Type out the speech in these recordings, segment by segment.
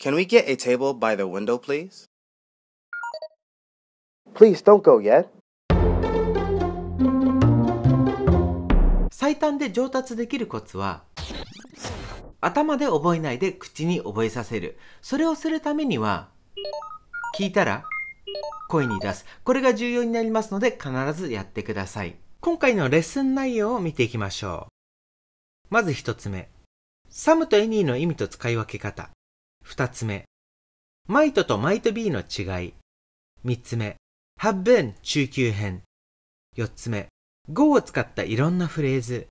Can we get a table by the window, please? Please don't go yet. 最短で上達できるコツは頭で覚えないで口に覚えさせるそれをするためには聞いたら声に出すこれが重要になりますので必ずやってください今回のレッスン内容を見ていきましょうまず1つ目サムとエニーの意味と使い分け方二つ目、マイトとマイト B の違い。三つ目、have been 中級編。四つ目、Go を使ったいろんなフレーズ。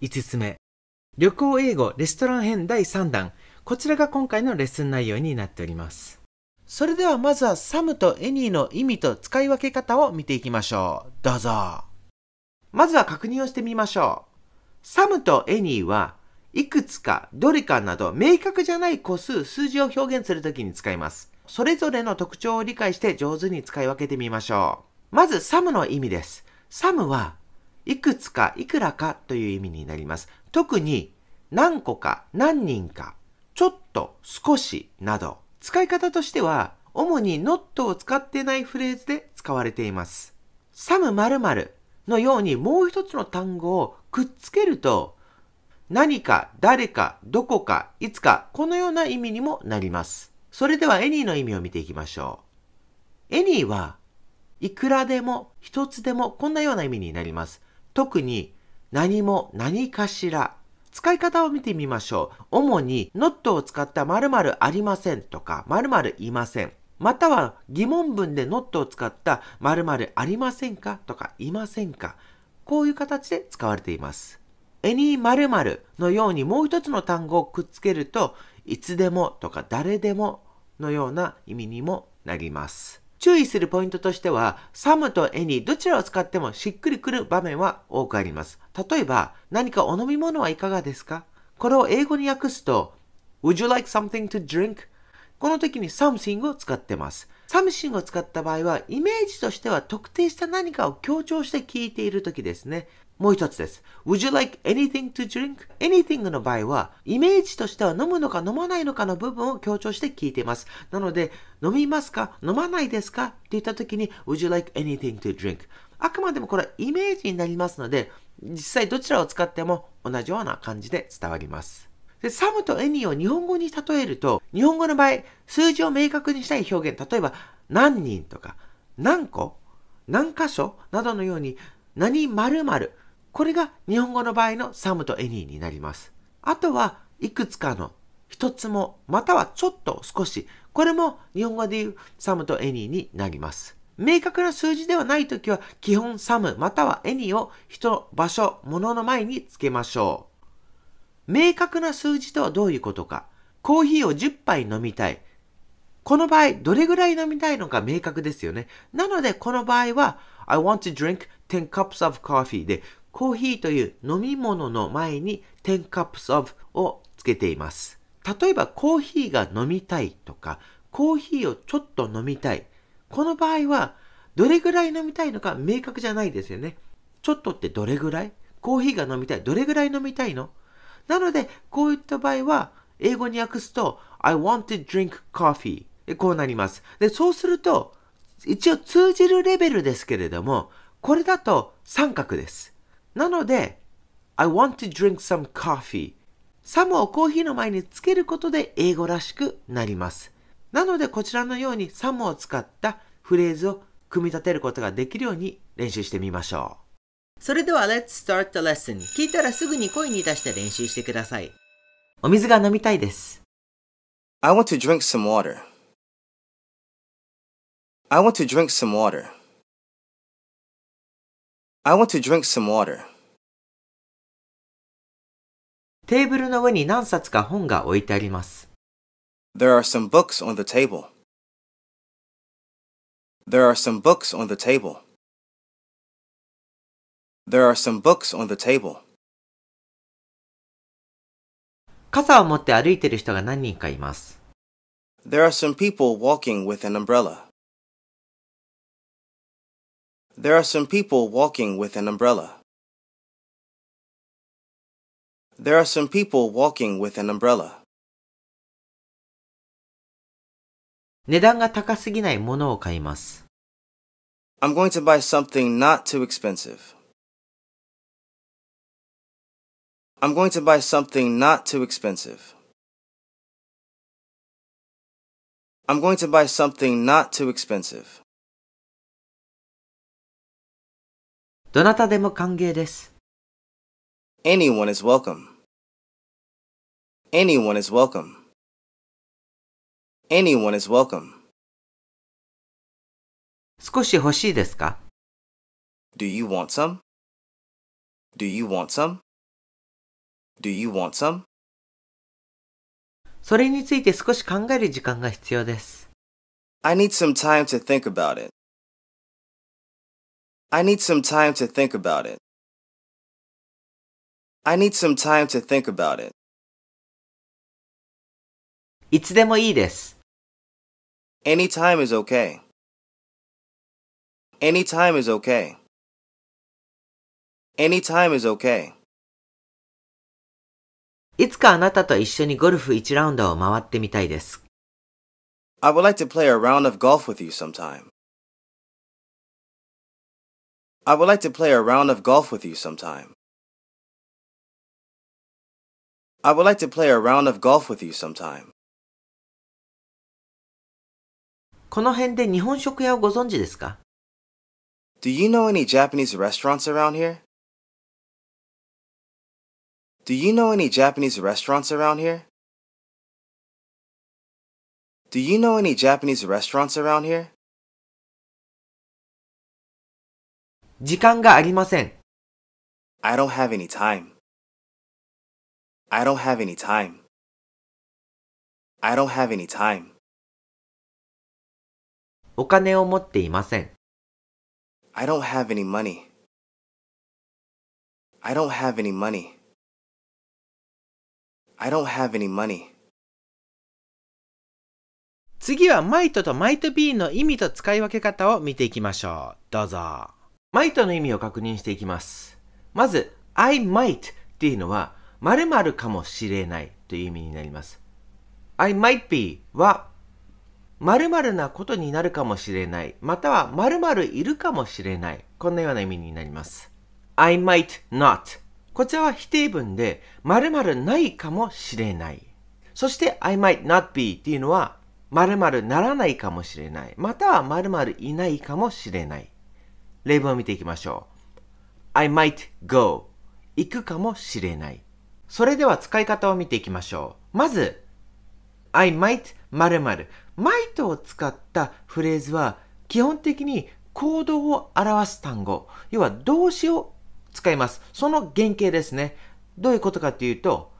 五つ目、旅行英語レストラン編第三弾。こちらが今回のレッスン内容になっております。それではまずはサムとエニーの意味と使い分け方を見ていきましょう。どうぞ。まずは確認をしてみましょう。サムとエニーはいくつか、どれかなど、明確じゃない個数、数字を表現するときに使います。それぞれの特徴を理解して上手に使い分けてみましょう。まず、サムの意味です。サムは、いくつか、いくらかという意味になります。特に、何個か、何人か、ちょっと、少し、など、使い方としては、主に not を使ってないフレーズで使われています。サム〇〇のようにもう一つの単語をくっつけると何か、誰か、どこか、いつか、このような意味にもなります。それではエニーの意味を見ていきましょう。エニーは、いくらでも、一つでも、こんなような意味になります。特に、何も、何かしら。使い方を見てみましょう。主に、ノットを使った〇〇ありませんとか、〇〇いません。または疑問文でノットを使った〇〇ありませんかとかいませんかこういう形で使われています。any 〇〇のようにもう一つの単語をくっつけると、いつでもとか誰でものような意味にもなります。注意するポイントとしては、some と any どちらを使ってもしっくりくる場面は多くあります。例えば、何かお飲み物はいかがですかこれを英語に訳すと、Would you like something to drink? この時に something を使ってます。something を使った場合は、イメージとしては特定した何かを強調して聞いている時ですね。もう一つです。Would you like anything to drink? Anything の場合は、イメージとしては飲むのか飲まないのかの部分を強調して聞いています。なので、飲みますか飲まないですかって言った時に、Would you like anything to drink? あくまでもこれはイメージになりますので、実際どちらを使っても同じような感じで伝わります。で、サムとエニーを日本語に例えると、日本語の場合、数字を明確にしたい表現、例えば何人とか、何個、何箇所などのように、何〇〇これが日本語の場合のサムとエニーになります。あとはいくつかの一つもまたはちょっと少しこれも日本語で言うサムとエニーになります。明確な数字ではないときは基本サムまたはエニーを人、場所、物の前につけましょう。明確な数字とはどういうことか。コーヒーを10杯飲みたい。この場合、どれぐらい飲みたいのか明確ですよね。なので、この場合は、I want to drink 10 cups of coffee で、コーヒーという飲み物の前に10 cups of をつけています。例えばコーヒーが飲みたいとか、コーヒーをちょっと飲みたい。この場合は、どれぐらい飲みたいのか明確じゃないですよね。ちょっとってどれぐらいコーヒーが飲みたい。どれぐらい飲みたいのなので、こういった場合は、英語に訳すと、I want to drink coffee。こうなります。で、そうすると、一応通じるレベルですけれども、これだと三角です。なので、I want to drink some coffee サムをコーヒーの前につけることで英語らしくなります。なのでこちらのようにサムを使ったフレーズを組み立てることができるように練習してみましょう。それでは Let's start the lesson 聞いたらすぐに声に出して練習してください。お水が飲みたいです。I want to drink some water. I want to drink some water. I want to drink some water. テーブルの上に何冊か本が置いてあります。There are some books on the table. There are some books on the table. There are some books on the table. 傘を持って歩いている人が何人かいます。There are some people walking with an umbrella. There are some people walking with an umbrella. There are some people walking with an umbrella. 値段が高すぎないものを買います。I'm going to buy something not too expensive. I'm going to buy something not too expensive. I'm going to buy something not too expensive. どなたでも歓迎です。Anyone is welcome. Anyone is welcome. Anyone is welcome. 少し欲しいですか Do you want some? Do you want some? Do you want some? それについて少し考える時間が必要です。I need some time to think about it. I need some time to think about it. I need some time to think about it. いつでもいいです。Any time is okay. Any time is okay. Any time is okay. いつかあなたと一緒にゴルフ1ラウンドを回ってみたいです。I would like to play a round of golf with you sometime. I would like to play a round of golf with you sometime. I would like to play a round of golf with you sometime. この辺で日本食屋をご存知ですか Do you know any Japanese restaurants around here? Do you know any Japanese restaurants around here? Do you know any Japanese restaurants around here? 時間がありません。I don't have any time. I don't have any time. I don't have any time. お金を持っていません。I don't have any money. I don't have any money. I don't have any money. 次は might と might be の意味と使い分け方を見ていきましょう。どうぞ。might の意味を確認していきます。まず、I might っていうのは〇〇かもしれないという意味になります。I might be は〇〇なことになるかもしれない、または〇〇いるかもしれない。こんなような意味になります。I might not こちらは否定文で〇〇ないかもしれない。そして I might not be っていうのは〇〇ならないかもしれない、または〇〇いないかもしれない。例文を見ていきましょう。I might go 行くかもしれない。それでは使い方を見ていきましょう。まず、I might 〇〇 might を使ったフレーズは基本的に行動を表す単語、要は動詞を使います。その原型ですね。どういうことかというと、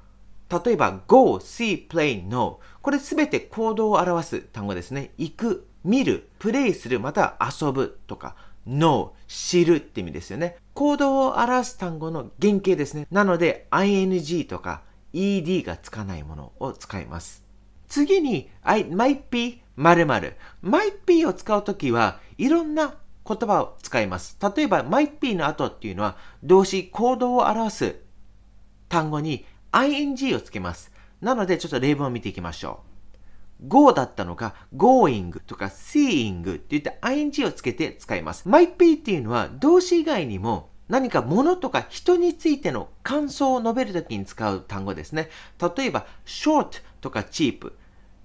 例えば go, see, play, no これすべて行動を表す単語ですね。行く、見る、プレイする、また遊ぶとか、n o 知るって意味ですよね。行動を表す単語の原型ですね。なので ing とか ed がつかないものを使います。次に I might be 〇〇 might be を使うときはいろんな言葉を使います。例えば might be の後っていうのは動詞行動を表す単語に ing をつけます。なのでちょっと例文を見ていきましょう。go だったのが going とか seeing って言った ing をつけて使います。m be っていうのは動詞以外にも何か物とか人についての感想を述べるときに使う単語ですね。例えば short とか cheap。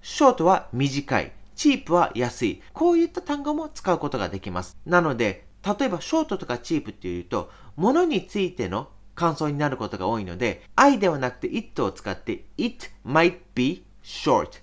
short は短い。cheap は安い。こういった単語も使うことができます。なので、例えば short とか cheap っていうと、物についての感想になることが多いので、I ではなくて it を使って it might be short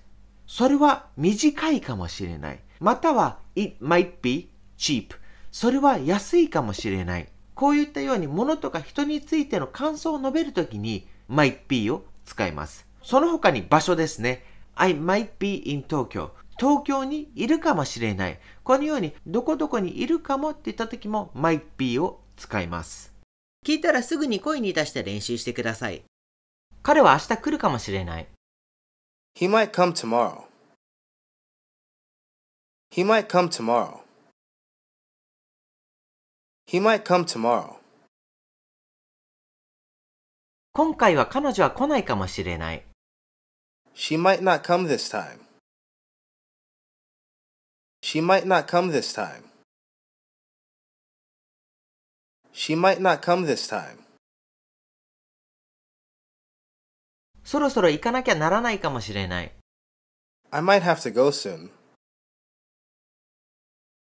それは短いかもしれない。または、it might be cheap。それは安いかもしれない。こういったように物とか人についての感想を述べるときに might be を使います。その他に場所ですね。I might be in Tokyo. 東京にいるかもしれない。このようにどこどこにいるかもって言った時も might be を使います。聞いたらすぐに声に出して練習してください。彼は明日来るかもしれない。He might come tomorrow. He might come tomorrow. He might come tomorrow. 今回は彼女は来ないかもしれない。She might not come this time. She might not come this time. She might not come this time. そろそろ行かなきゃならないかもしれない。I might have to go soon.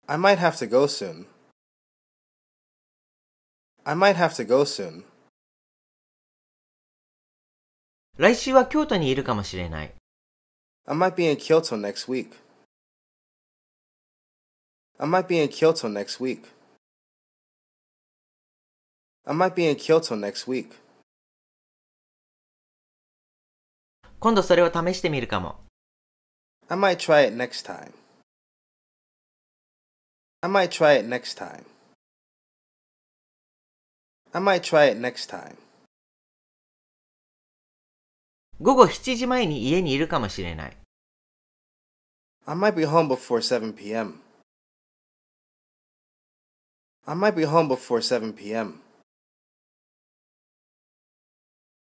I might have to go soon. I might have to go soon. 来週は京都にいるかもしれない。I might be in Kyoto next week. I might be in Kyoto next week. I might be in Kyoto next week. 今度それを試してみるかも。I might try it next time. I might try it next time. I might try it next time. 午後7時前に家にいるかもしれない。I might be home before 7 p.m. I might be home before 7 p.m.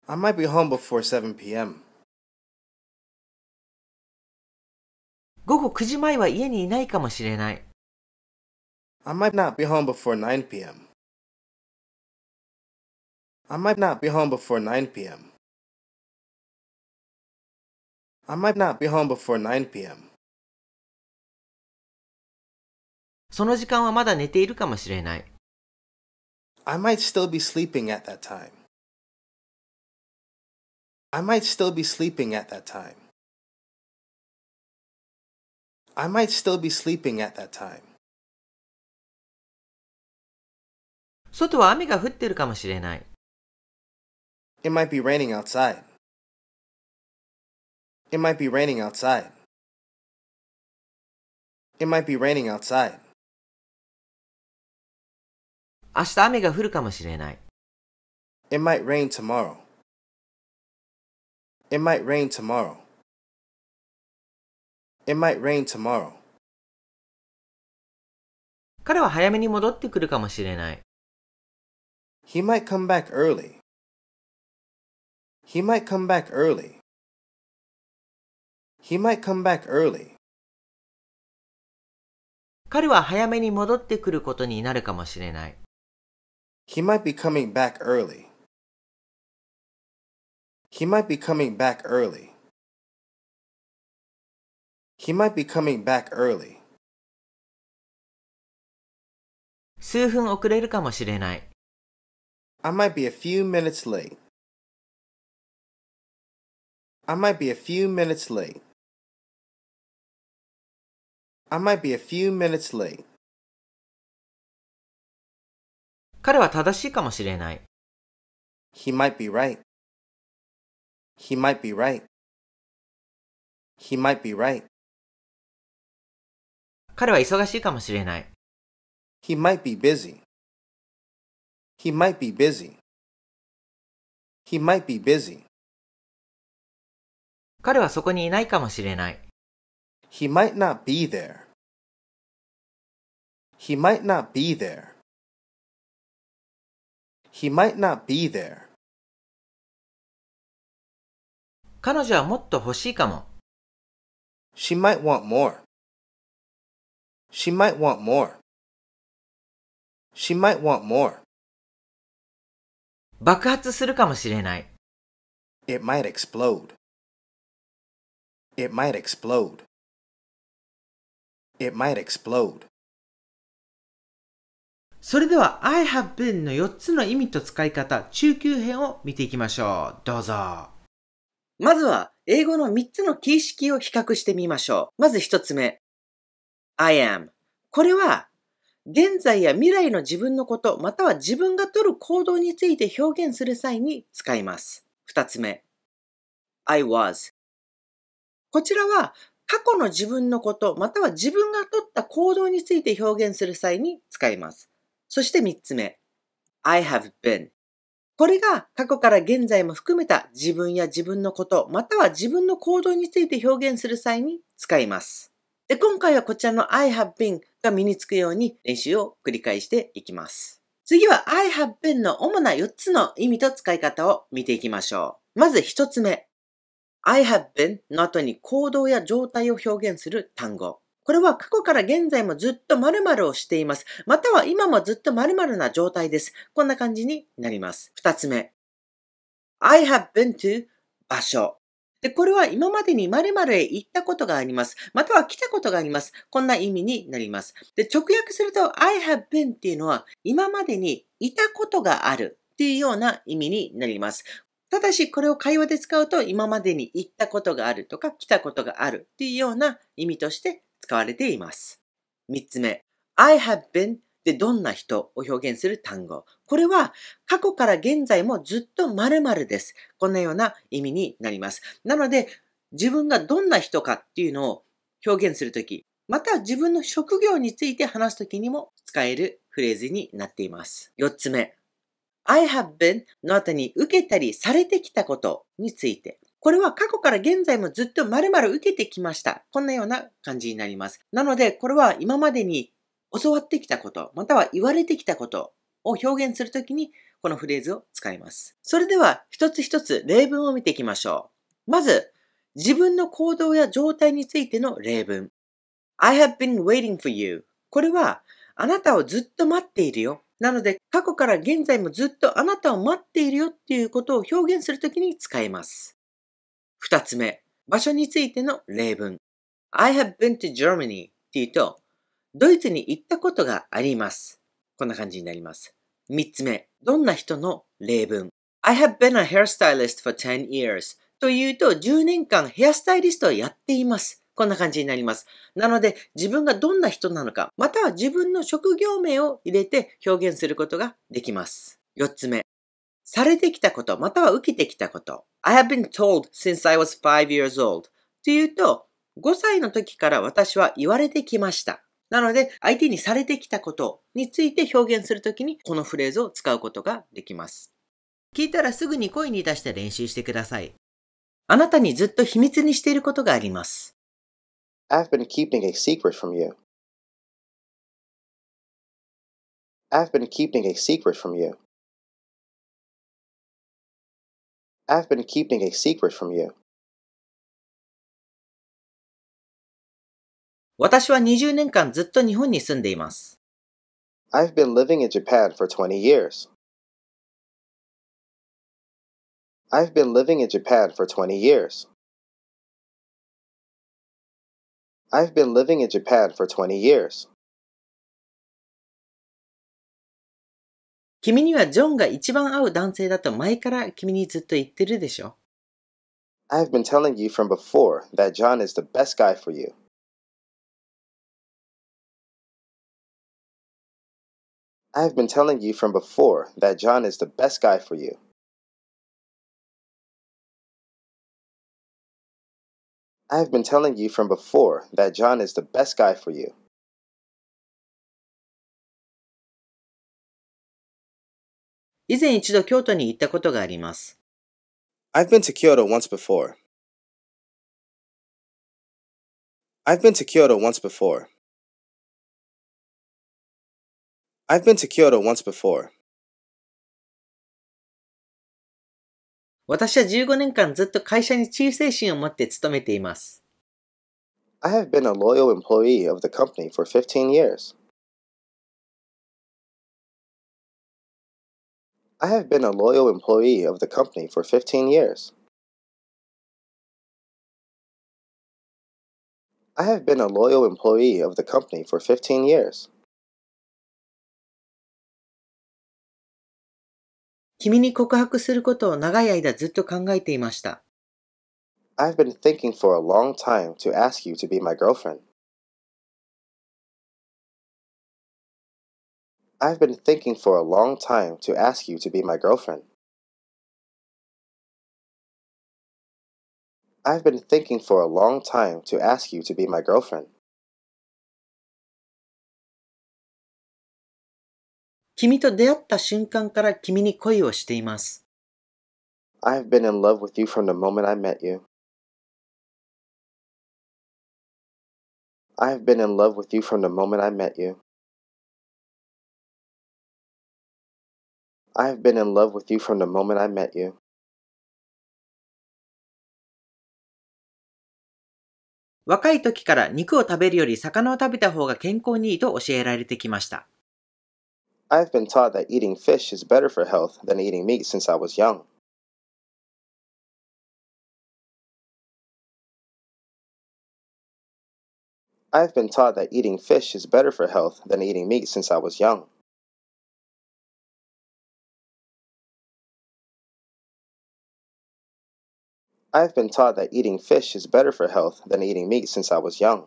I might be home before 7 p.m. 午後9時前は家にいないかもしれない。I might not be home before 9 p.m. I might not be home before 9 p.m. I might not be home before 9 p.m. その時間はまだ寝ているかもしれない。I might still be sleeping at that time. I might still be sleeping at that time. I might still be sleeping at that time. 外は雨が降ってるかもしれない。It might be raining outside. It might be raining outside. It might be raining outside. 明日雨が降るかもしれない。It might rain tomorrow. It might rain tomorrow. It might rain tomorrow. 彼は早めに戻ってくるかもしれない。He might come back early. He might come back early. He might come back early. 彼は早めに戻ってくることになるかもしれない。He might be coming back early. He might be coming back early. He might be coming back early. 数分遅れるかもしれない。I might be a few minutes late. I might be a few minutes late. I might be a few minutes late. 彼は正しいかもしれない。He might be right. He might be right. He might be right. 彼は忙しいかもしれない。He might be busy. He might be busy. He might be busy. 彼はそこにいないかもしれない。He might not be there. He might not be there. He might not be there. 彼女はもっと欲しいかも。She might want more. She might want more. She might want more. 爆発するかもしれない。It might explode. It might explode. It might explode. それでは I have been の4つの意味と使い方、中級編を見ていきましょう。どうぞ。まずは、英語の3つの形式を比較してみましょう。まず1つ目、I am。これは、現在や未来の自分のこと、または自分が取る行動について表現する際に使います。二つ目。I was。こちらは、過去の自分のこと、または自分が取った行動について表現する際に使います。そして三つ目。I have been。これが過去から現在も含めた自分や自分のこと、または自分の行動について表現する際に使います。で、今回はこちらの I have been が身につくように練習を繰り返していきます。次は I have been の主な4つの意味と使い方を見ていきましょう。まず1つ目。I have been の後に行動や状態を表現する単語。これは過去から現在もずっと〇〇をしています。または今もずっと〇〇な状態です。こんな感じになります。2つ目。I have been to 場所。で、これは今までに〇〇へ行ったことがあります。または来たことがあります。こんな意味になります。で、直訳すると I have been っていうのは今までにいたことがあるっていうような意味になります。ただし、これを会話で使うと今までに行ったことがあるとか来たことがあるっていうような意味として使われています。三つ目。I have been で、どんな人を表現する単語。これは過去から現在もずっと〇〇です。こんなような意味になります。なので、自分がどんな人かっていうのを表現するとき、また自分の職業について話すときにも使えるフレーズになっています。四つ目。I have been の後に受けたりされてきたことについて。これは過去から現在もずっと〇〇受けてきました。こんなような感じになります。なので、これは今までに教わってきたこと、または言われてきたことを表現するときに、このフレーズを使います。それでは、一つ一つ例文を見ていきましょう。まず、自分の行動や状態についての例文。I have been waiting for you. これは、あなたをずっと待っているよ。なので、過去から現在もずっとあなたを待っているよっていうことを表現するときに使います。二つ目、場所についての例文。I have been to Germany っていうと、ドイツに行ったことがあります。こんな感じになります。三つ目、どんな人の例文。I have been a hairstylist for 10 years というと10年間ヘアスタイリストをやっています。こんな感じになります。なので自分がどんな人なのか、または自分の職業名を入れて表現することができます。四つ目、されてきたこと、または受けてきたこと。I have been told since I was five years old というと5歳の時から私は言われてきました。なので、相手にされてきたことについて表現するときに、このフレーズを使うことができます。聞いたらすぐに声に出して練習してください。あなたにずっと秘密にしていることがあります。I've been keeping a secret from you. I've been keeping a secret from you. I've been keeping a secret from you. 私は20年間ずっと日本に住んでいます。I've been living in Japan for 20 years. I've been living in Japan for 20 years. I've been living in Japan for 20 years. 君にはジョンが一番合う男性だと前から君にずっと言ってるでしょ。I've been telling you from before that John is the best guy for you. I have been telling you from before that John is the best guy for you. I have been telling you from before that John is the best guy for you. I've been to Kyoto once before. I've been to Kyoto once before. I've been to Kyoto once before. 私は15年間ずっと会社に忠誠心を持って勤めています。I have been a loyal employee of the company for 15 years. I have been a loyal employee of the company for 15 years. I have been a loyal employee of the company for 15 years. 君に告白することを長い間ずっと考えていました。I've been thinking for a long time to ask you to be my girlfriend. I've been thinking for a long time to ask you to be my girlfriend. I've been thinking for a long time to ask you to be my girlfriend. 君と出会った瞬間から君に恋をしています。I have been in love with you from the moment I met you. I have been in love with you from the moment I met you. I have been in love with you from the moment I met you. I have been taught that eating fish is better for health than eating meat since I was young. I have been taught that eating fish is better for health than eating meat since I was young. I have been taught that eating fish is better for health than eating meat since I was young.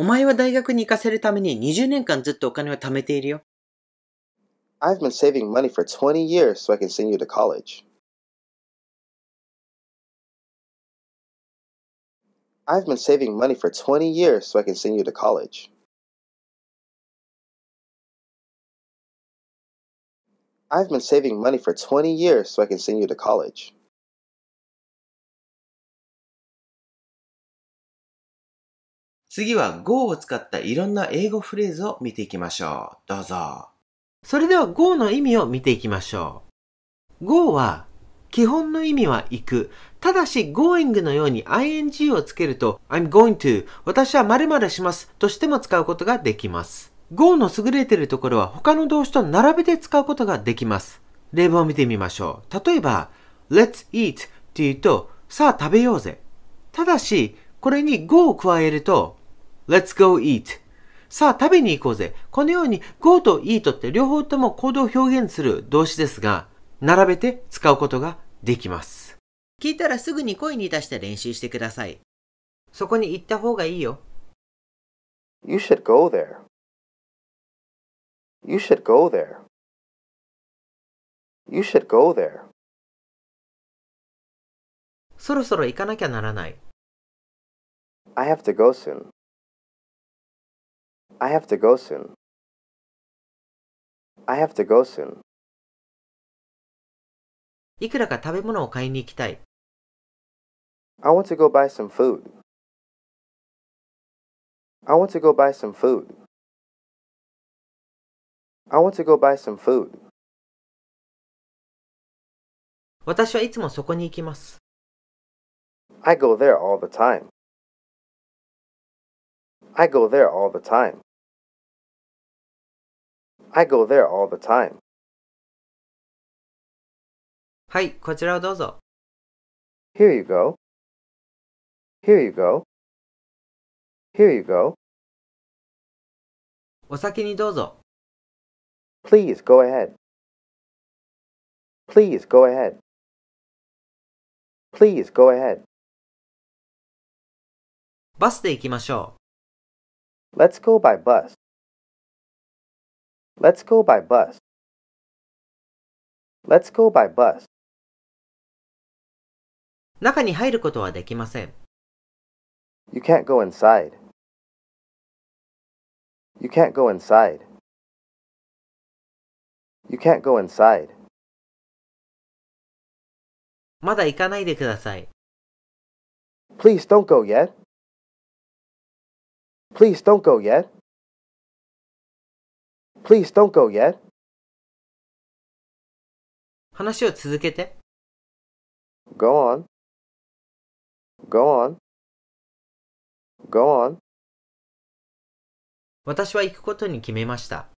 お前は大学に行かせるために20年間ずっとお金を貯めているよ。I've been saving money for 20 years so I can send you to college. I've been saving money for 20 years so I can send you to college. I've been saving money for 20 years so I can send you to college. 次は Go を使ったいろんな英語フレーズを見ていきましょう。どうぞ。それでは Go の意味を見ていきましょう。Go は基本の意味は行く。ただし going のように ing をつけると I'm going to 私は〇〇しますとしても使うことができます。go の優れているところは他の動詞と並べて使うことができます。例文を見てみましょう。例えば let's eat って言うとさあ食べようぜ。ただしこれに go を加えると Let's go eat. さあ食べに行こうぜ。このように go と eat って両方とも行動を表現する動詞ですが、並べて使うことができます。聞いたらすぐに声に出して練習してください。そこに行った方がいいよ。You should go there. You should go there. You should go there. そろそろ行かなきゃならない。I have to go soon. I have to go soon. I have to go soon. いくらか食べ物を買いに行きたい。I want to go buy some food. I want to go buy some food. I want to go buy some food. 私はいつもそこに行きます。I go there all the time. I go there all the time. I go there all the time. はい、こちらをどうぞ。Here you go. Here you go. Here you go. お先にどうぞ。Please go ahead. Please go ahead. Please go ahead. バスで行きましょう。Let's go by bus. Let's go by bus. Let's go by bus. 中に入ることはできません。You can't go inside. You can't go inside. You can't go inside. まだ行かないでください。Please don't go yet. Please don't go yet. Please don't go yet. 話を続けて。Go on. Go on. Go on. 私は行くことに決めました。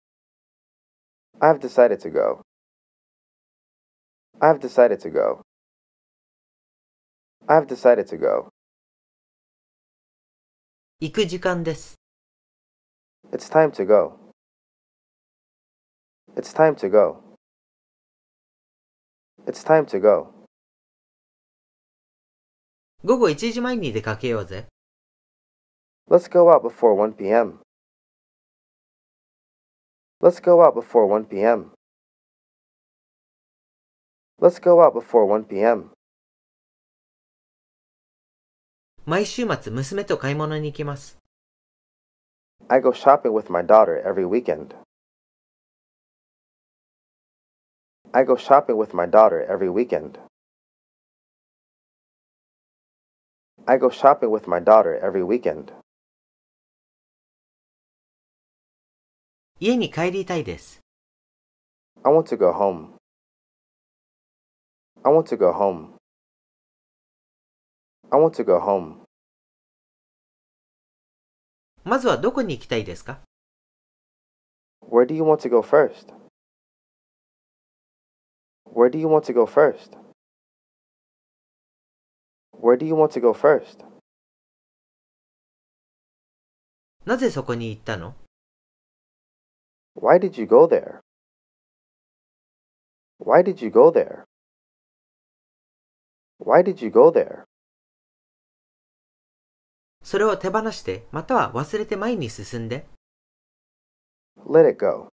I've decided to go. I've decided to go. I've decided to go. 行く時間です。It's time to go. It's time to go. It's time to go. 午後1時前に出かけようぜ。Let's go out before 1 p.m. Let's go out before 1 p.m. Let's go out before 1 p.m. 毎週末、娘と買い物に行きます。I go shopping with my daughter every weekend. I go shopping with my daughter every weekend. I go shopping with my daughter every weekend. 家に帰りたいです。I want to go home. I want to go home. I want to go home. まずはどこに行きたいですか Where do you want to go first? Where do you want to go first? Where do you want to go first? なぜそこに行ったの ?Why did you go there? Why did you go there? Why did you go there? それを手放して、または忘れて前に進んで。Let it go.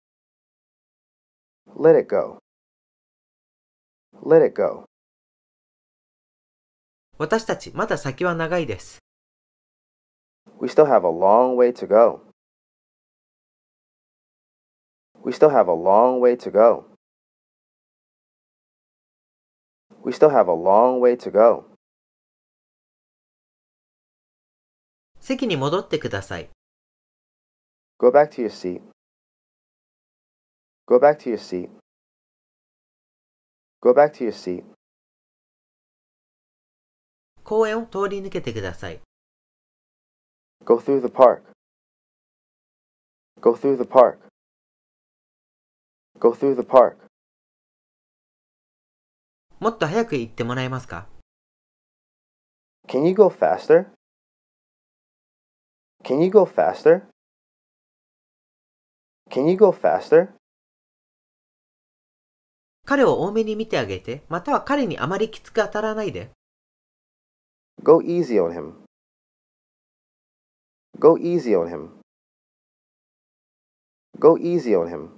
Let it go. Let it go. 私たちまだ先は長いです。We still have a long way to go. We still have a long way to go. We still have a long way to go. 席に戻ってください。Go back to your seat. Go back to your seat. Go back to your seat. 公園を通り抜けてください。Go through the park. Go through the park. Go through the park. もっと早く行ってもらえますか Can you go faster? Can you go faster? Can you go faster? 彼を多めに見てあげて、または彼にあまりきつく当たらないで。Go easy on him. Go easy on him. Go easy on him.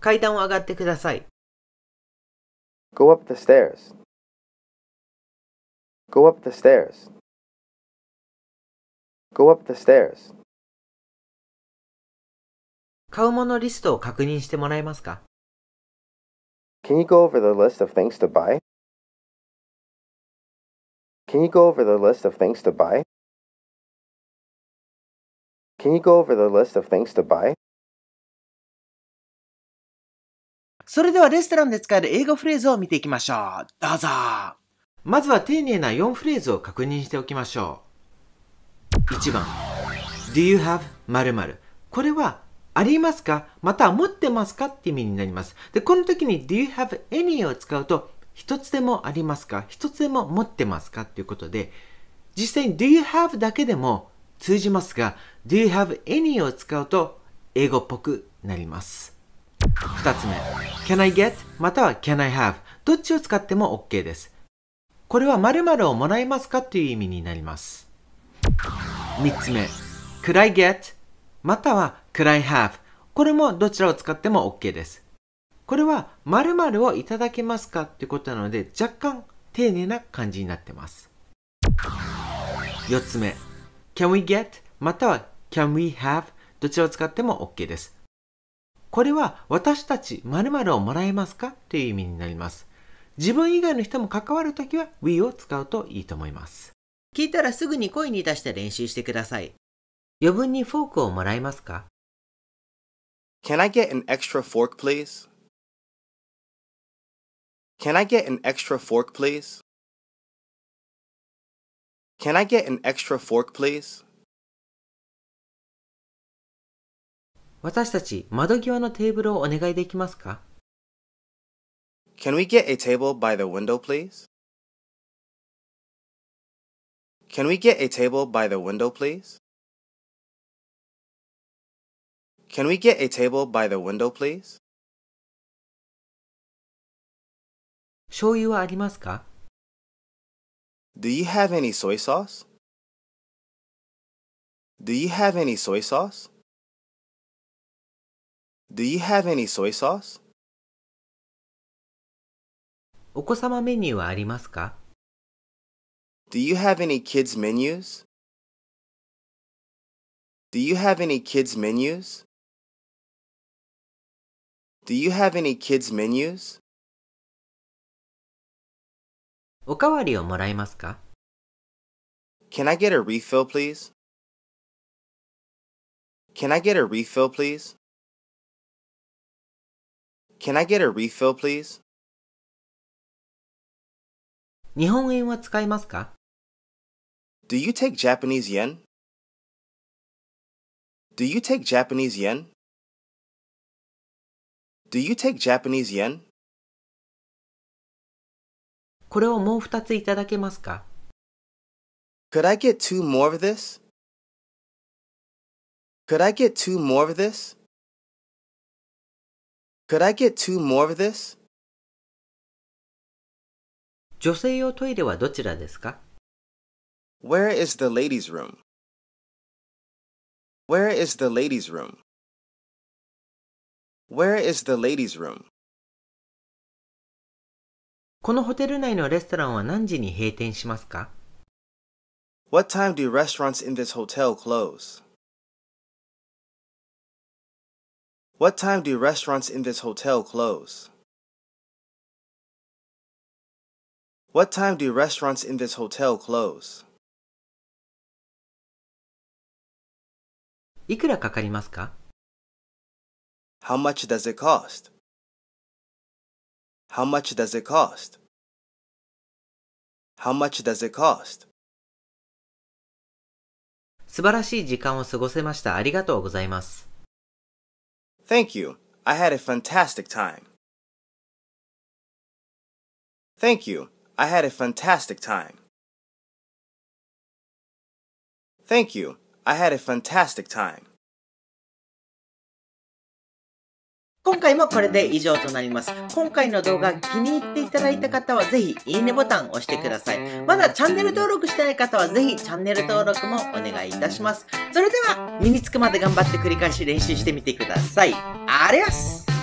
階段を上がってください。Go up the stairs. Go up the stairs. Go up the stairs. 買うものリストを確認してもらえますか Can you go over the list of things to buy? Can you go over the list of things to buy? Can you go over the list of things to buy? それではレストランで使える英語フレーズを見ていきましょう。どうぞ。まずは丁寧な4フレーズを確認しておきましょう。1番 Do you have 〇〇これはありますかまた持ってますかって意味になります。で、この時に Do you have any を使うと、一つでもありますか一つでも持ってますかということで、実際に Do you have だけでも通じますが、Do you have any を使うと英語っぽくなります。二つ目、Can I get または Can I have どっちを使っても OK です。これは〇〇をもらえますかという意味になります。三つ目、Could I get または could I have これもどちらを使っても OK です。これは〇〇をいただけますかってことなので若干丁寧な感じになってます。4つ目 Can we get または Can we have どちらを使っても OK です。これは私たち〇〇をもらえますかという意味になります。自分以外の人も関わるときは we を使うといいと思います。聞いたらすぐに声に出して練習してください。余分にフォークをもらえますか Can I get an extra fork, please? Can I get an extra fork, please? Can I get an extra fork, please? 私たち、窓際のテーブルをお願いできますか Can we get a table by the window, please? Can we get a table by the window, please? Can we get a table by the window, please? 醤油はありますか Do you have any soy sauce? Do you have any soy sauce? Do you have any soy sauce? お子様メニューはありますか Do you have any kids menus? Do you have any kids menus? Do you have any kids menus? おかわりをもらえますか Can I get a refill, please? Can I get a refill, please? Can I get a refill, please? 日本円は使えますか Do you take Japanese yen? Do you take Japanese yen? Do you take Japanese yen? これをもう2ついただけますか Could I get two more of this? Could I get two more of this? Could I get two more of this? 女性用トイレはどちらですか Where is the ladies' room? Where is the ladies' room? Where is the ladies' room? このホテル内のレストランは何時に閉店しますか What time do restaurants in this hotel close? What time do restaurants in this hotel close? What time do restaurants in this hotel close? いくらかかりますか how much does it cost? How much does it cost? How much does it cost? 素晴らしい時間を過ごせました。ありがとうございます。Thank you. I had a fantastic time. Thank you. I had a fantastic time. Thank you. I had a fantastic time. 今回もこれで以上となります。今回の動画気に入っていただいた方はぜひいいねボタンを押してください。まだチャンネル登録してない方はぜひチャンネル登録もお願いいたします。それでは身につくまで頑張って繰り返し練習してみてください。あります